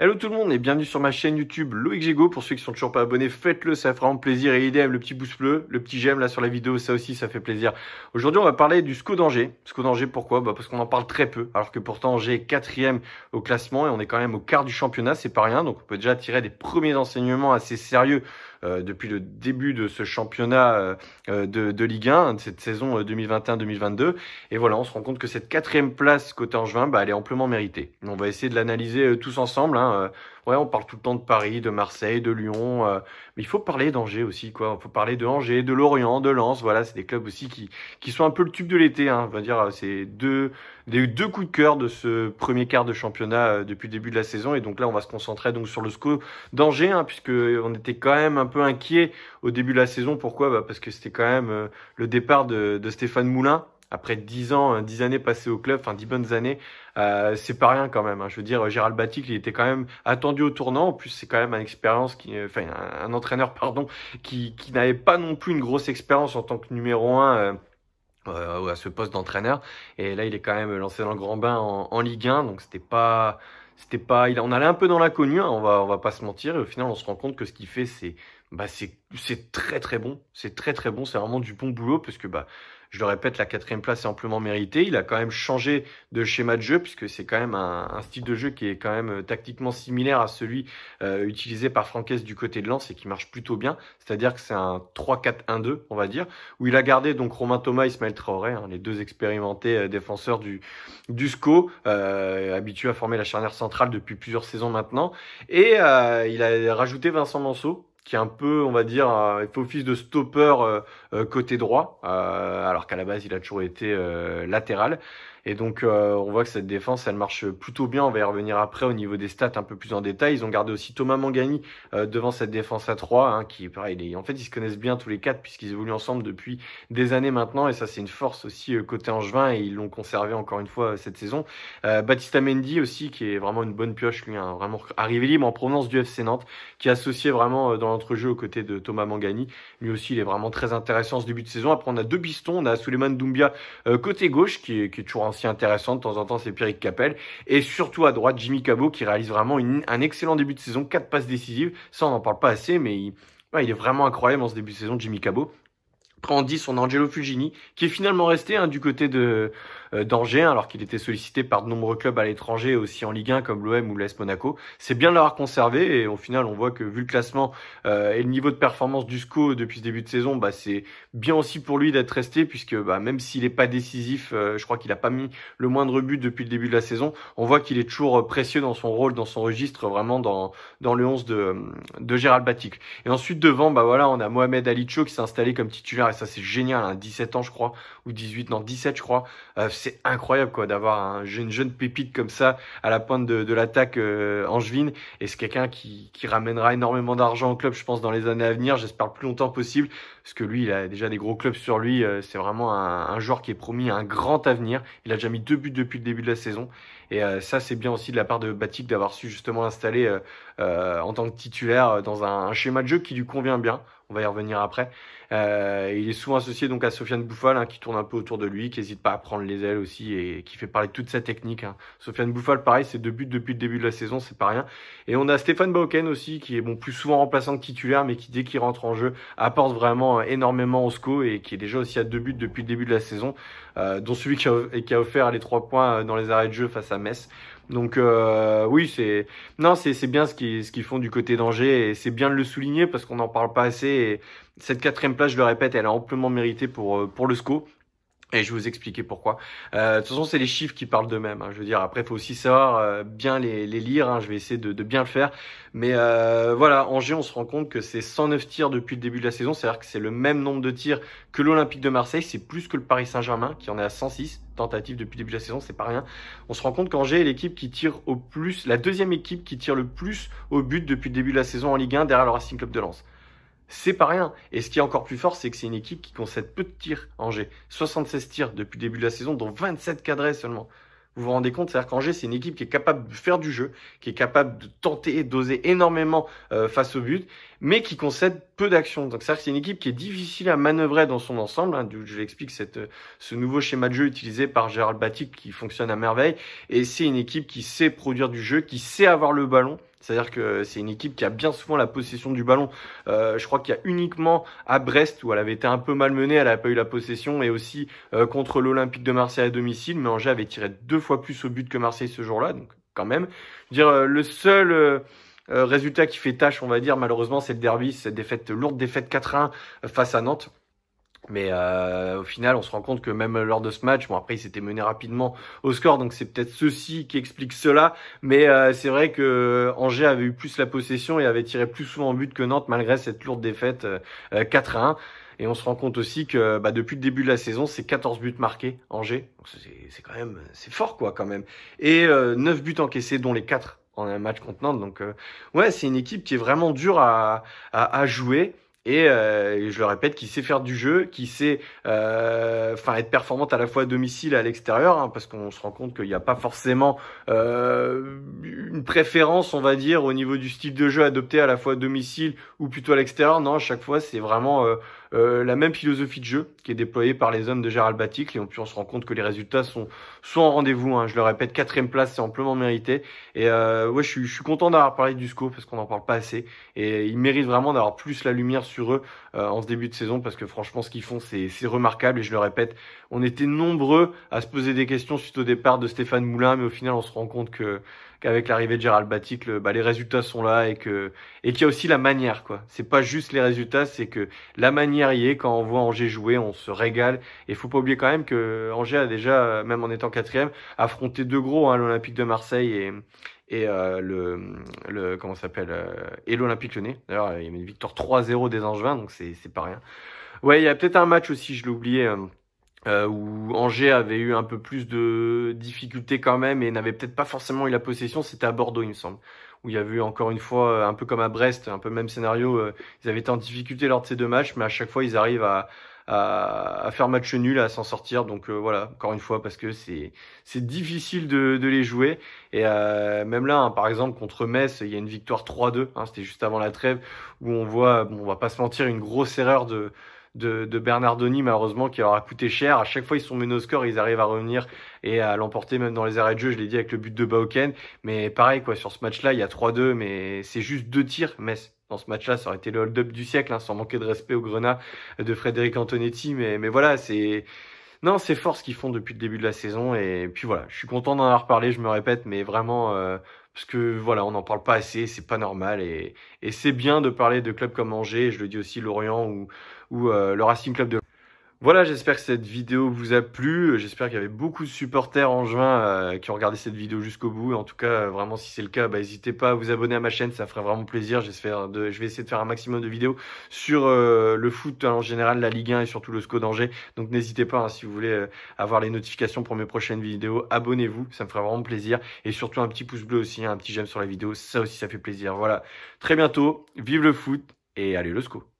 Hello tout le monde et bienvenue sur ma chaîne YouTube Loïc XGO. Pour ceux qui sont toujours pas abonnés, faites-le, ça fera vraiment plaisir. Et idem, le petit pouce bleu, le petit j'aime là sur la vidéo, ça aussi, ça fait plaisir. Aujourd'hui, on va parler du SCO d'Angers. SCO d'Angers, pourquoi bah, Parce qu'on en parle très peu, alors que pourtant j'ai quatrième au classement et on est quand même au quart du championnat, c'est pas rien. Donc on peut déjà tirer des premiers enseignements assez sérieux euh, depuis le début de ce championnat euh, euh, de, de, Ligue 1, de cette saison 2021-2022. Et voilà, on se rend compte que cette quatrième place côté Angevin, bah, elle est amplement méritée. On va essayer de l'analyser tous ensemble. Hein, ouais, on parle tout le temps de Paris, de Marseille, de Lyon, euh, mais il faut parler d'Angers aussi, quoi. Il faut parler de Angers, de Lorient, de Lens. Voilà, c'est des clubs aussi qui, qui sont un peu le tube de l'été. Hein. On va dire, euh, c'est deux, deux coups de cœur de ce premier quart de championnat euh, depuis le début de la saison. Et donc là, on va se concentrer donc sur le score d'Angers, hein, puisque on était quand même un peu inquiet au début de la saison. Pourquoi bah Parce que c'était quand même le départ de, de Stéphane Moulin après dix ans, hein, dix années passées au club, enfin 10 bonnes années, euh, c'est pas rien quand même. Hein. Je veux dire, Gérald Batic, il était quand même attendu au tournant. En plus, c'est quand même un expérience qui, euh, enfin, un entraîneur, pardon, qui, qui n'avait pas non plus une grosse expérience en tant que numéro un euh, euh à ce poste d'entraîneur. Et là, il est quand même lancé dans le grand bain en, Ligue 1, donc c'était pas, c'était pas, il, on allait un peu dans l'inconnu. Hein, on va, on va pas se mentir. Et au final, on se rend compte que ce qu'il fait, c'est, bah, c'est, c'est très très bon. C'est très très bon. C'est vraiment du bon boulot parce que bah je le répète, la quatrième place est amplement méritée. Il a quand même changé de schéma de jeu, puisque c'est quand même un, style de jeu qui est quand même euh, tactiquement similaire à celui euh, utilisé par Franquès du côté de Lens et qui marche plutôt bien. C'est-à-dire que c'est un 3-4-1-2, on va dire, où il a gardé donc Romain Thomas et Ismaël Traoré, hein, les deux expérimentés euh, défenseurs du, du SCO, habitués à former la charnière centrale depuis plusieurs saisons maintenant. Et il a rajouté Vincent Manceau, qui est un peu, on va dire, euh, il fait office de stopper euh, euh, côté droit, alors qu'à la base il a toujours été latéral. Et donc, euh, on voit que cette défense, elle marche plutôt bien. On va y revenir après au niveau des stats un peu plus en détail. Ils ont gardé aussi Thomas Mangani euh, devant cette défense à 3, hein, qui pareil. en fait, ils se connaissent bien tous les quatre puisqu'ils évoluent ensemble depuis des années maintenant. Et ça, c'est une force aussi euh, côté Angevin et ils l'ont conservé encore une fois euh, cette saison. Baptista Mendy aussi, qui est vraiment une bonne pioche, lui, un hein, vraiment arrivé libre en provenance du FC Nantes, qui est associé vraiment dans l'entrejeu aux côtés de Thomas Mangani. Lui aussi, il est vraiment très intéressant ce début de saison. Après, on a deux pistons. On a Suleiman Doumbia côté gauche, qui est, qui est toujours un aussi intéressant. De temps en temps, c'est Pierrick Capel. Et surtout à droite, Jimmy Cabot qui réalise vraiment un excellent début de saison. Quatre passes décisives. Ça, on n'en parle pas assez, mais il, il est vraiment incroyable en ce début de saison, Jimmy Cabot prend 10, Angelo Fugini, qui est finalement resté hein, du côté de euh, d'Angers, hein, alors qu'il était sollicité par de nombreux clubs à l'étranger, aussi en Ligue 1 comme l'OM ou l'AS Monaco. C'est bien de l'avoir conservé, et au final, on voit que vu le classement euh, et le niveau de performance du SCO depuis ce début de saison, bah, c'est bien aussi pour lui d'être resté, puisque bah, même s'il n'est pas décisif, euh, je crois qu'il n'a pas mis le moindre but depuis le début de la saison, on voit qu'il est toujours précieux dans son rôle, dans son registre, vraiment dans, dans le 11 de, de Gérald Batic. Et ensuite, devant, bah, voilà, on a Mohamed Alicho qui s'est installé comme titulaire ça, c'est génial. 17 hein. ans, je crois, ou 18, non, 17, je crois. Euh, c'est incroyable, quoi, d'avoir une jeune, pépite comme ça à la pointe de, l'attaque euh, angevine. Et c'est quelqu'un qui, ramènera énormément d'argent au club, je pense, dans les années à venir. J'espère le plus longtemps possible. Parce que lui, il a déjà des gros clubs sur lui. Euh, c'est vraiment un, un joueur qui est promis un grand avenir. Il a déjà mis deux buts depuis le début de la saison. Et euh, ça, c'est bien aussi de la part de Batik d'avoir su justement installer euh, euh, en tant que titulaire dans un, schéma de jeu qui lui convient bien. On va y revenir après. il est souvent associé donc à Sofiane Bouffal hein, qui tourne un peu autour de lui, qui n'hésite pas à prendre les ailes aussi et qui fait parler de toute sa technique. Hein. Sofiane Bouffal, pareil, c'est deux buts depuis le début de la saison, c'est pas rien. Et on a Stéphane Bauken aussi qui est bon plus souvent remplaçant que titulaire, mais qui dès qu'il rentre en jeu apporte vraiment énormément au SCO et qui est déjà aussi à deux buts depuis le début de la saison, dont celui qui a, qui a offert les trois points dans les arrêts de jeu face à donc euh, oui, c'est non, c'est bien ce qu'ils font du côté d'Angers et c'est bien de le souligner parce qu'on n'en parle pas assez. Et cette quatrième place, je le répète, elle est amplement méritée pour euh, pour le SCO. Et je vais vous expliquer pourquoi. Euh, de toute façon, c'est les chiffres qui parlent d'eux-mêmes. Hein, je veux dire, après, faut aussi savoir euh, bien les, les lire. Hein, je vais essayer de, de, bien le faire. Mais euh, voilà, Angers, on se rend compte que c'est 109 tirs depuis le début de la saison. C'est-à-dire que c'est le même nombre de tirs que l'Olympique de Marseille. C'est plus que le Paris Saint-Germain, qui en est à 106 tentatives depuis le début de la saison. C'est pas rien. On se rend compte qu'Angers est l'équipe qui tire au plus, la deuxième équipe qui tire le plus au but depuis le début de la saison en Ligue 1 derrière le Racing Club de Lens c'est pas rien. Et ce qui est encore plus fort, c'est que c'est une équipe qui concède peu de tirs. Angers, 76 tirs depuis le début de la saison, dont 27 cadrés seulement. Vous vous rendez compte, c'est-à-dire qu'Angers, c'est une équipe qui est capable de faire du jeu, qui est capable de tenter et d'oser énormément euh, face au but, mais qui concède peu d'actions. Donc c'est-à-dire que c'est une équipe qui est difficile à manœuvrer dans son ensemble. Hein, je l'explique, cette, euh, ce nouveau schéma de jeu utilisé par Gérald Batic qui fonctionne à merveille. Et c'est une équipe qui sait produire du jeu, qui sait avoir le ballon, c'est-à-dire que c'est une équipe qui a bien souvent la possession du ballon. Euh, je crois qu'il y a uniquement à Brest où elle avait été un peu malmenée, elle n'a pas eu la possession, et aussi euh, contre l'Olympique de Marseille à domicile, mais Angers avait tiré deux fois plus au but que Marseille ce jour-là, donc quand même. dire, euh, le seul résultat qui fait tâche, on va dire, malheureusement, c'est le derby, cette défaite, lourde défaite 4-1 face à Nantes. Mais euh, au final, on se rend compte que même lors de ce match, bon après il s'était mené rapidement au score, donc c'est peut-être ceci qui explique cela. Mais euh, c'est vrai que euh, Angers avait eu plus la possession et avait tiré plus souvent en but que Nantes malgré cette lourde défaite 4 euh, euh, à 1. Et on se rend compte aussi que bah, depuis le début de la saison, c'est 14 buts marqués Angers. C'est quand même c'est fort quoi quand même. Et 9 buts encaissés dont les 4 en un match contre Nantes. Donc ouais, c'est une équipe qui est vraiment dure à, à, à jouer. Euh, et je le répète, qui sait faire du jeu, qui sait euh, être performante à la fois à domicile et à l'extérieur, hein, parce qu'on se rend compte qu'il n'y a pas forcément euh, une préférence, on va dire, au niveau du style de jeu adopté à la fois à domicile ou plutôt à l'extérieur. Non, à chaque fois, c'est vraiment euh, euh, la même philosophie de jeu qui est déployée par les hommes de Gérald Batic. Et puis, on se rend compte que les résultats sont, en rendez-vous. Hein. Je le répète, quatrième place, c'est amplement mérité. Et euh, ouais, je suis, je suis content d'avoir parlé du SCO parce qu'on n'en parle pas assez. Et ils méritent vraiment d'avoir plus la lumière sur eux euh, en ce début de saison parce que franchement, ce qu'ils font, c'est remarquable. Et je le répète, on était nombreux à se poser des questions suite au départ de Stéphane Moulin, mais au final, on se rend compte que qu'avec l'arrivée de Gérald Batic, le, bah, les résultats sont là et que et qu'il y a aussi la manière quoi. C'est pas juste les résultats, c'est que la manière y est. Quand on voit Angers jouer, on se régale. Et faut pas oublier quand même que Angers a déjà, même en étant quatrième, affronté deux gros, hein, l'Olympique de Marseille et et euh, le, le comment s'appelle euh, et l'Olympique Lyonnais. D'ailleurs, il y a une victoire 3-0 des Angevins, donc c'est c'est pas rien. Ouais, il y a peut-être un match aussi, je l'ai oublié. Euh, euh, où Angers avait eu un peu plus de difficultés quand même et n'avait peut-être pas forcément eu la possession, c'était à Bordeaux, il me semble, où il y avait eu encore une fois, euh, un peu comme à Brest, un peu même scénario, euh, ils avaient été en difficulté lors de ces deux matchs, mais à chaque fois ils arrivent à, à, faire match nul, à s'en sortir. Donc voilà, encore une fois, parce que c'est difficile de, les jouer. Et même là, hein, par exemple, contre Metz, il y a une victoire 3-2, hein, c'était juste avant la trêve, où on voit, bon, on va pas se mentir, une grosse erreur de de, Bernardoni, malheureusement, qui aura coûté cher. À chaque fois, ils sont menés au score, ils arrivent à revenir et à l'emporter même dans les arrêts de jeu. Je l'ai dit avec le but de Bauken. Mais pareil, quoi, sur ce match-là, il y a 3-2, mais c'est juste deux tirs, Mais Dans ce match-là, ça aurait été le hold-up du siècle, hein, sans manquer de respect au Grenat de Frédéric Antonetti. Mais, mais voilà, c'est. Non, c'est fort ce qu'ils font depuis le début de la saison. Et puis voilà, je suis content d'en avoir parlé, je me répète, mais vraiment, euh, parce que voilà, on n'en parle pas assez, c'est pas normal, et, c'est bien de parler de clubs comme Angers, je le dis aussi Lorient ou, euh, le Racing Club de voilà, j'espère que cette vidéo vous a plu. J'espère qu'il y avait beaucoup de supporters en juin euh, qui ont regardé cette vidéo jusqu'au bout. Et en tout cas, euh, vraiment, si c'est le cas, bah, n'hésitez pas à vous abonner à ma chaîne, ça ferait vraiment plaisir. de, je vais essayer de faire un maximum de vidéos sur euh, le foot hein, en général, la Ligue 1 et surtout le SCO d'Angers. Donc n'hésitez pas, hein, si vous voulez avoir les notifications pour mes prochaines vidéos, abonnez-vous, ça me ferait vraiment plaisir. Et surtout un petit pouce bleu aussi, un petit j'aime sur la vidéo, ça aussi ça fait plaisir. Voilà, très bientôt, vive le foot et allez le SCO.